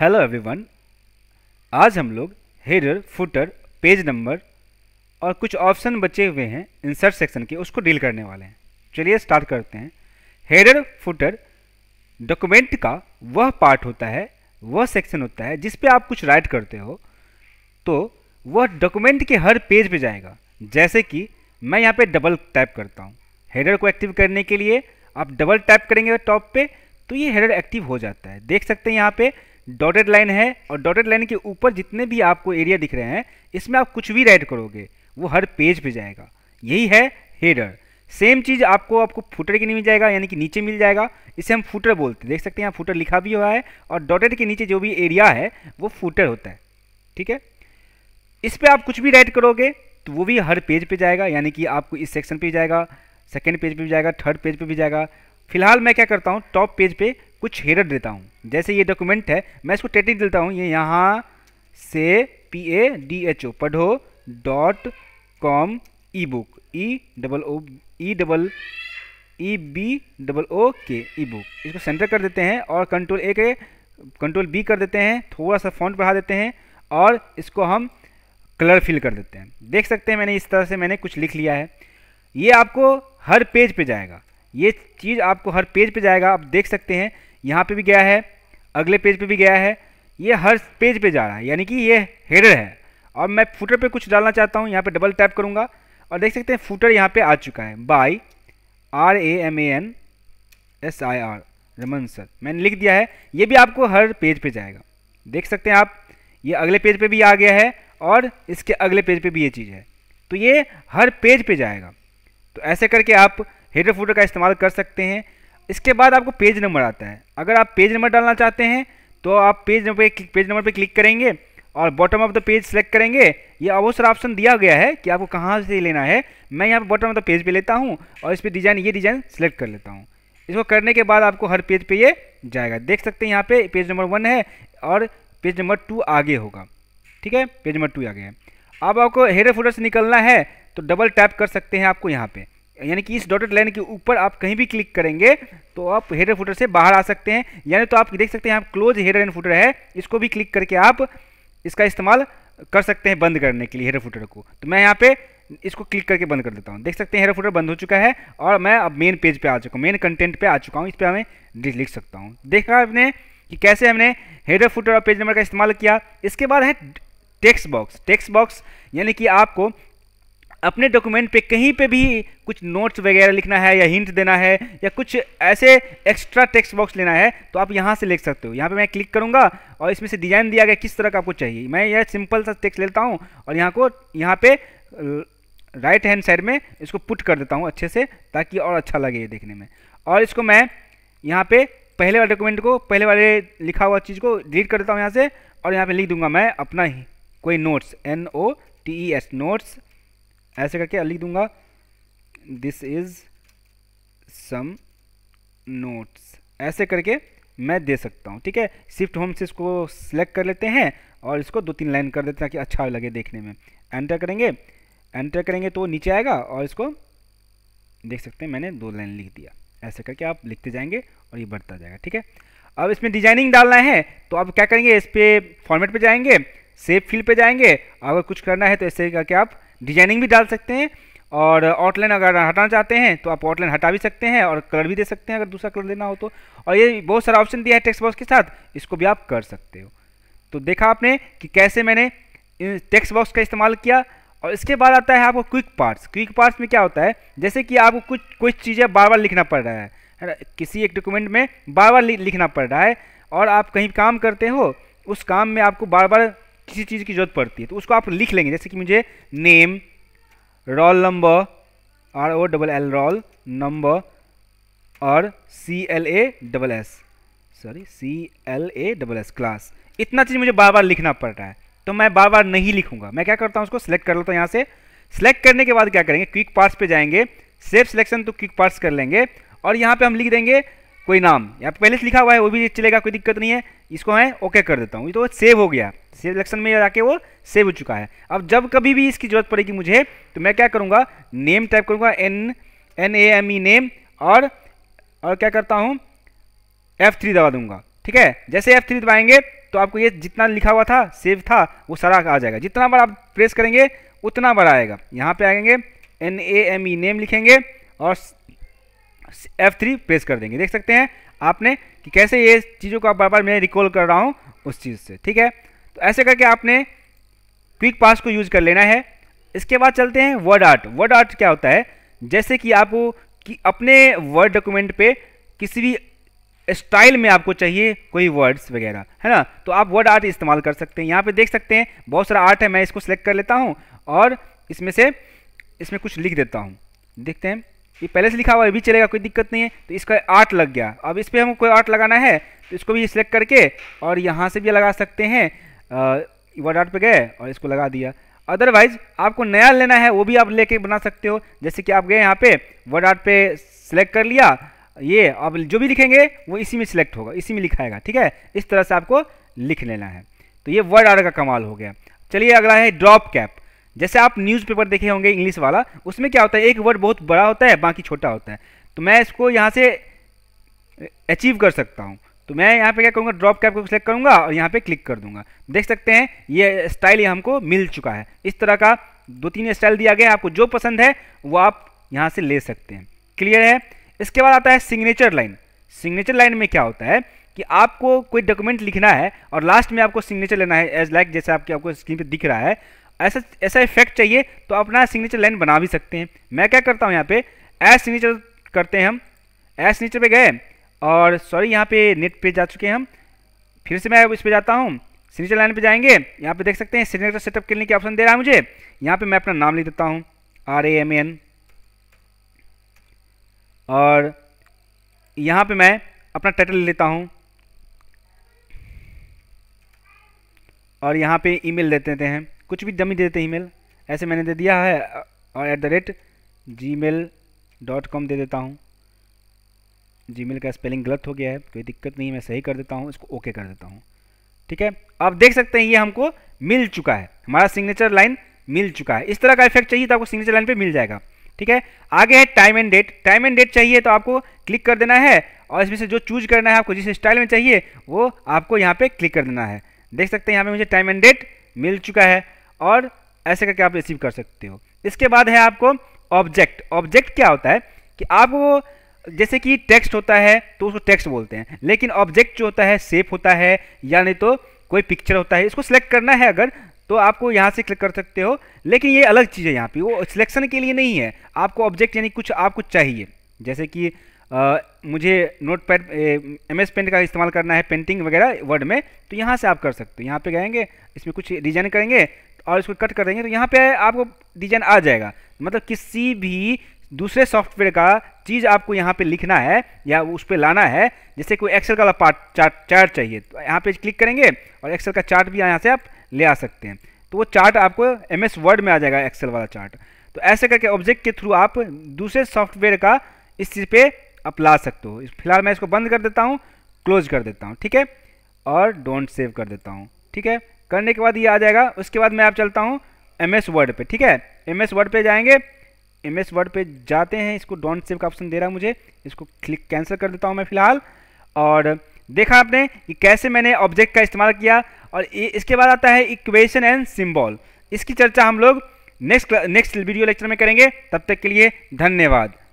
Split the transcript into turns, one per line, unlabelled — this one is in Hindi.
हेलो एवरीवन आज हम लोग हेडर फुटर पेज नंबर और कुछ ऑप्शन बचे हुए हैं इंसर्ट सेक्शन के उसको डील करने वाले हैं चलिए स्टार्ट करते हैं हेडर फुटर डॉक्यूमेंट का वह पार्ट होता है वह सेक्शन होता है जिस पे आप कुछ राइट करते हो तो वह डॉक्यूमेंट के हर पेज पे जाएगा जैसे कि मैं यहाँ पे डबल टैप करता हूँ हेडर को एक्टिव करने के लिए आप डबल टैप करेंगे टॉप पे तो ये हेडर एक्टिव हो जाता है देख सकते हैं यहाँ पे डॉटेड लाइन है और डॉटेड लाइन के ऊपर जितने भी आपको एरिया दिख रहे हैं इसमें आप कुछ भी राइट करोगे वो हर पेज पे जाएगा यही है हेडर सेम चीज़ आपको आपको फुटर के नहीं मिल जाएगा यानी कि नीचे मिल जाएगा इसे हम फुटर बोलते हैं देख सकते हैं यहाँ फुटर लिखा भी हुआ है और डॉटेड के नीचे जो भी एरिया है वो फुटर होता है ठीक है इस पर आप कुछ भी राइट करोगे तो वो भी हर पेज पर जाएगा यानी कि आपको इस सेक्शन पर जाएगा सेकेंड पेज पर भी जाएगा थर्ड पेज पर भी जाएगा फिलहाल मैं क्या करता हूँ टॉप पेज पर कुछ हेडर देता हूँ जैसे ये डॉक्यूमेंट है मैं इसको टेटिंग देता हूँ ये यहाँ से P A D H O padho dot com e book E double O E double E B double O K e book इसको सेंटर कर देते हैं और कंट्रोल ए के कंट्रोल बी कर देते हैं थोड़ा सा फॉन्ट बढ़ा देते हैं और इसको हम कलर फिल कर देते हैं देख सकते हैं मैंने इस तरह से मैंने कुछ लिख लिया है ये आपको हर पेज पे जाएगा ये चीज़ आपको हर पेज पे जाएगा आप देख सकते हैं यहाँ पे भी गया है अगले पेज पे भी गया है ये हर पेज पे जा रहा है यानी कि ये हेडर है और मैं फूटर पे कुछ डालना चाहता हूँ यहाँ पे डबल टैप करूँगा और देख सकते हैं फूटर यहाँ पे आ चुका है by R A M A N S I R Raman sir मैंने लिख दिया है ये भी आपको हर पेज पे जाएगा देख सकते हैं आप ये अगले पेज पे भी आ गया है और इसके अगले पेज पे भी ये चीज़ है तो ये हर पेज पे जाएगा तो ऐसे करके आप हेडर फूटर का इस्तेमाल कर सकते हैं इसके बाद आपको पेज नंबर आता है अगर आप पेज नंबर डालना चाहते हैं तो आप पेज नंबर पे पेज नंबर पर क्लिक करेंगे और bottom of the page select करेंगे ये अवसर ऑप्शन दिया गया है कि आपको कहाँ से लेना है मैं यहाँ पर बॉटम ऑफ द पेज पर लेता हूँ और इस पर डिज़ाइन ये डिज़ाइन सेलेक्ट कर लेता हूँ इसको करने के बाद आपको हर पेज पर ये जाएगा देख सकते हैं यहाँ पर पेज नंबर वन है और पेज नंबर टू आगे होगा ठीक है पेज नंबर टू आगे है अब आपको हेरे फोटर से निकलना है तो डबल टैप कर सकते हैं आपको यहाँ पर यानी कि इस डॉटेड लाइन के ऊपर आप कहीं भी क्लिक करेंगे तो आप हेडर फुटर से बाहर आ सकते हैं यानी तो आप देख सकते हैं आप क्लोज हेडर एंड फुटर है इसको भी क्लिक करके आप इसका इस्तेमाल कर सकते हैं बंद करने के लिए हेडर फुटर को तो मैं यहाँ पे इसको क्लिक करके बंद कर देता हूँ देख सकते हैं हेडर फुटर बंद हो चुका है और मैं अब मेन पेज पर आ चुका हूँ मेन कंटेंट पर आ चुका हूँ इस पर हमें लिख सकता हूँ देखा आपने कि कैसे हमने हेडर फुटर और पेज नंबर का इस्तेमाल किया इसके बाद है टेक्स्ट बॉक्स टेक्स्ट बॉक्स यानी कि आपको अपने डॉक्यूमेंट पे कहीं पे भी कुछ नोट्स वगैरह लिखना है या हिंट देना है या कुछ ऐसे एक्स्ट्रा टेक्स्ट बॉक्स लेना है तो आप यहाँ से लिख सकते हो यहाँ पे मैं क्लिक करूँगा और इसमें से डिज़ाइन दिया गया किस तरह का आपको चाहिए मैं यह सिंपल सा टेक्स्ट लेता हूँ और यहाँ को यहाँ पे राइट हैंड साइड में इसको पुट कर देता हूँ अच्छे से ताकि और अच्छा लगे ये देखने में और इसको मैं यहाँ पे पहले वाले डॉक्यूमेंट को पहले वाले लिखा हुआ चीज़ को डिलीट कर देता हूँ यहाँ से और यहाँ पर लिख दूंगा मैं अपना ही कोई notes N O T E S notes ऐसे करके लिख दूंगा दिस इज़ सम नोट्स ऐसे करके मैं दे सकता हूँ ठीक है शिफ्ट होम से इसको सिलेक्ट कर लेते हैं और इसको दो तीन लाइन कर देते हैं ताकि अच्छा लगे देखने में एंटर करेंगे एंटर करेंगे तो नीचे आएगा और इसको देख सकते हैं मैंने दो लाइन लिख दिया ऐसे करके आप लिखते जाएंगे और ये बढ़ता जाएगा ठीक है अब इसमें डिजाइनिंग डालना है तो आप क्या करेंगे इस पर फॉर्मेट पर जाएंगे सेफ फील्ड पर जाएंगे अगर कुछ करना है तो ऐसे करके आप डिजाइनिंग भी डाल सकते हैं और आउटलाइन अगर हटाना चाहते हैं तो आप आउटलाइन हटा भी सकते हैं और कलर भी दे सकते हैं अगर दूसरा कलर देना हो तो और ये बहुत सारा ऑप्शन दिया है टेक्स्ट बॉक्स के साथ इसको भी आप कर सकते हो तो देखा आपने कि कैसे मैंने टेक्स्ट बॉक्स का इस्तेमाल किया और इसके बाद आता है आपको क्विक पार्ट्स क्विक पार्ट्स में क्या होता है जैसे कि आपको कुछ कुछ चीज़ें बार बार लिखना पड़ रहा है किसी एक डॉक्यूमेंट में बार बार लिखना पड़ रहा है और आप कहीं काम करते हो उस काम में आपको बार बार किसी चीज़ की ज़रूरत पड़ती है तो उसको आप लिख लेंगे जैसे कि मुझे name roll number R O double L roll number और C L A double S sorry C L A double S class इतना चीज़ मुझे बार बार लिखना पड़ रहा है तो मैं बार बार नहीं लिखूंगा मैं क्या करता हूँ उसको सिलेक्ट कर लेता हूँ यहाँ से सिलेक्ट करने के बाद क्या करेंगे क्विक पार्ट्स पे जाएंगे सेफ सिलेक्शन तो क्विक पार्ट्स कर लेंगे और यहाँ पे हम लिख देंगे कोई नाम यहाँ पे पहले से लिखा हुआ है वो भी चलेगा कोई दिक्कत नहीं है इसको मैं ओके कर देता हूँ ये तो सेव हो गया सेव सेलेक्शन में जाके वो सेव हो चुका है अब जब कभी भी इसकी ज़रूरत पड़ेगी मुझे तो मैं क्या करूँगा नेम टाइप करूँगा N N A M E name और और क्या करता हूँ एफ थ्री दबा दूंगा ठीक है जैसे एफ थ्री दबाएंगे तो आपको ये जितना लिखा हुआ था सेव था वो सारा आ जाएगा जितना बार आप प्रेस करेंगे उतना बार आएगा यहाँ पर आएंगे N A M E name लिखेंगे और F3 प्रेस कर देंगे देख सकते हैं आपने कि कैसे ये चीज़ों को आप बार बार मैं रिकॉल कर रहा हूँ उस चीज़ से ठीक है तो ऐसे करके आपने क्विक पास को यूज़ कर लेना है इसके बाद चलते हैं वर्ड आर्ट वर्ड आर्ट क्या होता है जैसे कि आप कि अपने वर्ड डॉक्यूमेंट पे किसी भी स्टाइल में आपको चाहिए कोई वर्ड्स वगैरह है ना तो आप वर्ड आर्ट इस्तेमाल कर सकते हैं यहाँ पे देख सकते हैं बहुत सारा आर्ट है मैं इसको सेलेक्ट कर लेता हूँ और इसमें से इसमें कुछ लिख देता हूँ देखते हैं ये पहले से लिखा हुआ है भी चलेगा कोई दिक्कत नहीं है तो इसका आठ लग गया अब इस पर हमको कोई आठ लगाना है तो इसको भी सिलेक्ट करके और यहाँ से भी लगा सकते हैं वर्ड आर्ट पर गए और इसको लगा दिया अदरवाइज आपको नया लेना है वो भी आप लेके बना सकते हो जैसे कि आप गए यहाँ पे वर्ड आर्ट पे सिलेक्ट कर लिया ये अब जो भी लिखेंगे वो इसी में सिलेक्ट होगा इसी में लिखाएगा ठीक है इस तरह से आपको लिख लेना है तो ये वर्ड आर्ट का कमाल हो गया चलिए अगला है ड्रॉप कैप जैसे आप न्यूज़पेपर देखे होंगे इंग्लिश वाला उसमें क्या होता है एक वर्ड बहुत बड़ा होता है बाकी छोटा होता है तो मैं इसको यहाँ से अचीव कर सकता हूँ तो मैं यहाँ पे क्या करूँगा ड्रॉप कैप को सिलेक्ट करूँगा और यहाँ पे क्लिक कर दूँगा देख सकते हैं ये स्टाइल ये हमको मिल चुका है इस तरह का दो तीन स्टाइल दिया गया है आपको जो पसंद है वो आप यहाँ से ले सकते हैं क्लियर है इसके बाद आता है सिग्नेचर लाइन सिग्नेचर लाइन में क्या होता है कि आपको कोई डॉक्यूमेंट लिखना है और लास्ट में आपको सिग्नेचर लेना है एज लाइक जैसे आपके आपको स्क्रीन पर दिख रहा है ऐसा ऐसा इफेक्ट चाहिए तो अपना सिग्नेचर लाइन बना भी सकते हैं मैं क्या करता हूँ यहाँ पे एस सिग्नेचर करते हैं हम एस सिग्नेचर पे गए और सॉरी यहाँ पे नेट पे जा चुके हैं हम फिर से मैं इस पर जाता हूँ सिग्नेचर लाइन पे जाएंगे यहाँ पे देख सकते हैं सिग्नेचर सेटअप करने के ऑप्शन दे रहा है मुझे यहाँ पे मैं अपना नाम लिख देता हूँ आर ए एम एन और यहाँ पे मैं अपना टाइटल ले लेता हूँ और यहाँ पे ईमेल देते हैं कुछ भी दमी दे देते ईमेल ऐसे मैंने दे दिया है और at the rate G mail dot com दे देता हूँ जी मेल का स्पेलिंग गलत हो गया है कोई दिक्कत नहीं मैं सही कर देता हूँ इसको ओके कर देता हूँ ठीक है आप देख सकते हैं ये हमको मिल चुका है हमारा सिग्नेचर लाइन मिल चुका है इस तरह का इफेक्ट चाहिए तो आपको सिग्नेचर लाइन पे मिल जाएगा ठीक है आगे है time and date time and date चाहिए तो आपको क्लिक कर देना है और इसमें से जो चूज करना है आपको जिस स्टाइल में चाहिए वो आपको यहाँ पे क्लिक कर देना है देख सकते हैं यहाँ पे मुझे टाइम एंड डेट मिल चुका है और ऐसे करके आप रिसीव कर सकते हो इसके बाद है आपको ऑब्जेक्ट ऑब्जेक्ट क्या होता है कि वो जैसे कि टेक्स्ट होता है तो उसको टेक्स्ट बोलते हैं लेकिन ऑब्जेक्ट जो होता है सेफ होता है या नहीं तो कोई पिक्चर होता है इसको सिलेक्ट करना है अगर तो आपको यहाँ से क्लिक कर सकते हो लेकिन ये अलग चीज़ है यहाँ पे वो सिलेक्शन के लिए नहीं है आपको ऑब्जेक्ट यानी कुछ आपको चाहिए जैसे कि आ, मुझे नोट पैड एम एस का इस्तेमाल करना है पेंटिंग वगैरह वर्ड में तो यहाँ से आप कर सकते हो यहाँ पे गएंगे इसमें कुछ डिजाइन करेंगे और इसको कट कर देंगे तो यहाँ पे आपको डिजाइन आ जाएगा मतलब किसी भी दूसरे सॉफ्टवेयर का चीज़ आपको यहाँ पे लिखना है या उस पर लाना है जैसे कोई एक्सेल का पार्ट चार्ट चार्ट चाहिए तो यहाँ पे क्लिक करेंगे और एक्सेल का चार्ट भी यहाँ से आप ले आ सकते हैं तो वो चार्ट आपको एम एस वर्ड में आ जाएगा एक्सेल वाला चार्ट तो ऐसे करके ऑब्जेक्ट के थ्रू आप दूसरे सॉफ्टवेयर का इस चीज़ पर आप ला सकते हो फिलहाल मैं इसको बंद कर देता हूँ क्लोज कर देता हूँ ठीक है और डोंट सेव कर देता हूँ ठीक है करने के बाद ये आ जाएगा उसके बाद मैं आप चलता हूँ एम एस वर्ड पर ठीक है एम एस वर्ड पर जाएंगे एम एस वर्ड पर जाते हैं इसको डॉन्ट सेव का ऑप्शन दे रहा है मुझे इसको क्लिक कैंसिल कर देता हूँ मैं फ़िलहाल और देखा आपने कि कैसे मैंने ऑब्जेक्ट का इस्तेमाल किया और इसके बाद आता है इक्वेशन एंड सिम्बॉल इसकी चर्चा हम लोग नेक्स्ट नेक्स्ट वीडियो लेक्चर में करेंगे तब तक के लिए धन्यवाद